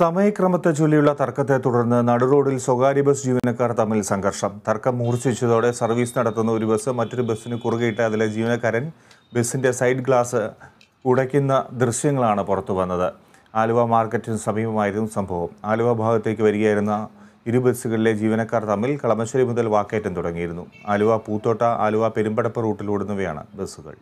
സമയക്രമത്തെ ചൊല്ലിയുള്ള തർക്കത്തെ തുടർന്ന് നടുറോഡിൽ സ്വകാര്യ ബസ് ജീവനക്കാർ തമ്മിൽ സംഘർഷം തർക്കം മൂർച്ഛിച്ചതോടെ സർവീസ് നടത്തുന്ന ഒരു ബസ് മറ്റൊരു ബസ്സിന് കുറുകെയിട്ട് അതിലെ ജീവനക്കാരൻ ബസ്സിൻ്റെ സൈഡ് ഗ്ലാസ് ഉടയ്ക്കുന്ന ദൃശ്യങ്ങളാണ് പുറത്തു വന്നത് ആലുവ മാർക്കറ്റിന് സമീപമായിരുന്നു സംഭവം ആലുവ ഭാഗത്തേക്ക് വരികയായിരുന്ന ഇരു ബസ്സുകളിലെ ജീവനക്കാർ തമ്മിൽ കളമശ്ശേരി മുതൽ വാക്കേറ്റം തുടങ്ങിയിരുന്നു ആലുവ പൂത്തോട്ട ആലുവ പെരുമ്പടപ്പ് റൂട്ടിലൂടുന്നവയാണ് ബസ്സുകൾ